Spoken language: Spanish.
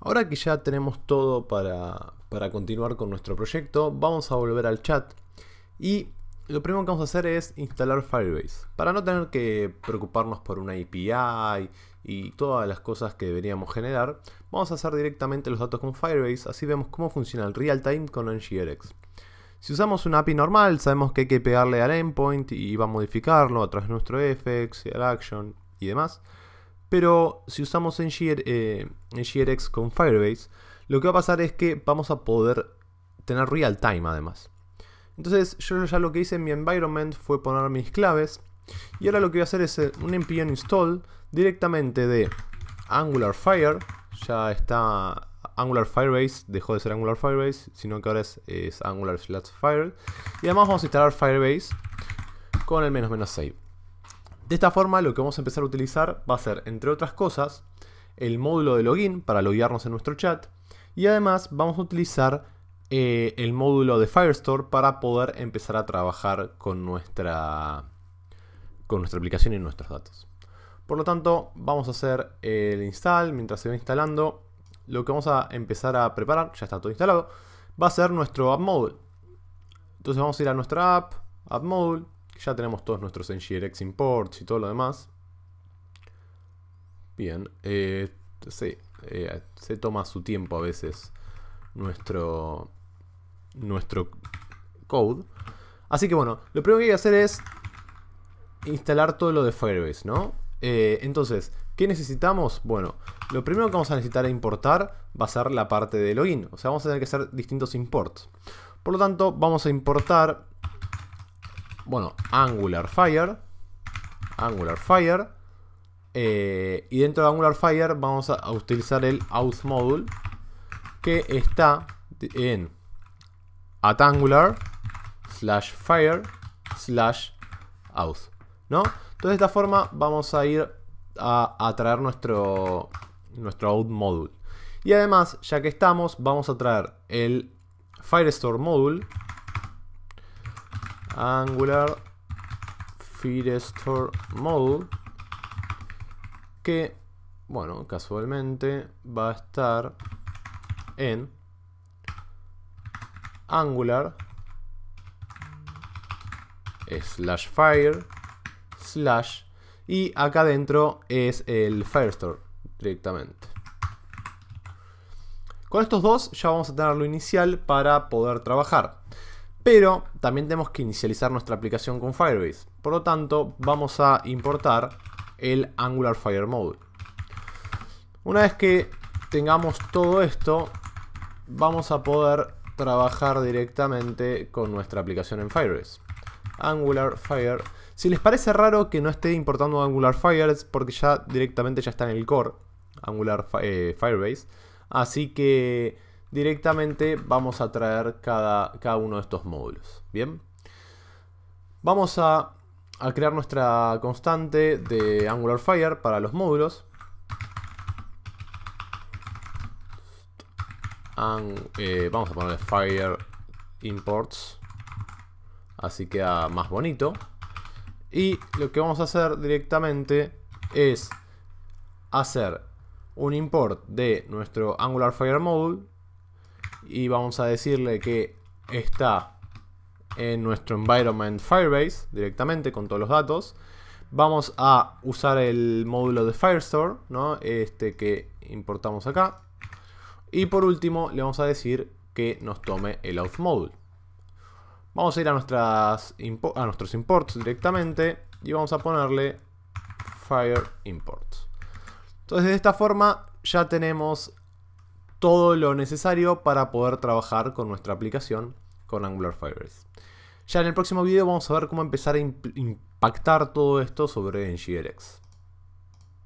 Ahora que ya tenemos todo para, continuar con nuestro proyecto, vamos a volver al chat y lo primero que vamos a hacer es instalar Firebase, para no tener que preocuparnos por una API y todas las cosas que deberíamos generar, vamos a hacer directamente los datos con Firebase, así vemos cómo funciona el real time con NGRX. Si usamos una API normal, sabemos que hay que pegarle al endpoint y va a modificarlo a través de nuestro fx, el action y demás. Pero si usamos en eh, con Firebase, lo que va a pasar es que vamos a poder tener real time además. Entonces yo ya lo que hice en mi environment fue poner mis claves. Y ahora lo que voy a hacer es eh, un npm install directamente de Angular Fire. Ya está Angular Firebase, dejó de ser Angular Firebase, sino que ahora es, Angular Fire. Y además vamos a instalar Firebase con el menos menos save. De esta forma lo que vamos a empezar a utilizar va a ser, entre otras cosas, el módulo de login para loguearnos en nuestro chat y además vamos a utilizar eh, el módulo de Firestore para poder empezar a trabajar con nuestra, con nuestra aplicación y nuestros datos. Por lo tanto, vamos a hacer el install. Mientras se va instalando, lo que vamos a empezar a preparar, ya está todo instalado, va a ser nuestro app module. Entonces vamos a ir a nuestra app, app module, ya tenemos todos nuestros ngrx imports y todo lo demás. Bien, eh, sí, eh, se toma su tiempo a veces nuestro, nuestro code. Así que bueno, lo primero que hay que hacer es instalar todo lo de Firebase, ¿no? Eh, entonces, ¿qué necesitamos? Bueno, lo primero que vamos a necesitar a importar va a ser la parte de login. O sea, vamos a tener que hacer distintos imports. Por lo tanto, vamos a importar bueno, Angular Fire. Angular Fire. Eh, y dentro de Angular Fire vamos a utilizar el auth module que está en at angular slash fire slash auth. ¿no? Entonces de esta forma vamos a ir a, traer nuestro, nuestro out module. Y además, ya que estamos, vamos a traer el Firestore module Angular Firestore module que, bueno, casualmente va a estar en Angular slash fire slash y acá adentro es el Firestore directamente. Con estos dos ya vamos a tener lo inicial para poder trabajar. Pero también tenemos que inicializar nuestra aplicación con Firebase. Por lo tanto, vamos a importar el Angular Fire Mode. Una vez que tengamos todo esto, vamos a poder trabajar directamente con nuestra aplicación en Firebase. Angular Fire. Si les parece raro que no esté importando Angular Fire es porque ya directamente ya está en el core Angular eh, Firebase. Así que directamente vamos a traer cada, cada uno de estos módulos. Bien, vamos a, crear nuestra constante de Angular Fire para los módulos. Eh, vamos a poner fire imports así queda más bonito y lo que vamos a hacer directamente es hacer un import de nuestro angular fire module y vamos a decirle que está en nuestro environment Firebase directamente con todos los datos. Vamos a usar el módulo de Firestore, ¿no? este que importamos acá. Y por último le vamos a decir que nos tome el module Vamos a ir a, a nuestros imports directamente y vamos a ponerle Fire Imports. Entonces de esta forma ya tenemos todo lo necesario para poder trabajar con nuestra aplicación con Angular Fibers. Ya en el próximo video vamos a ver cómo empezar a impactar todo esto sobre NGLX.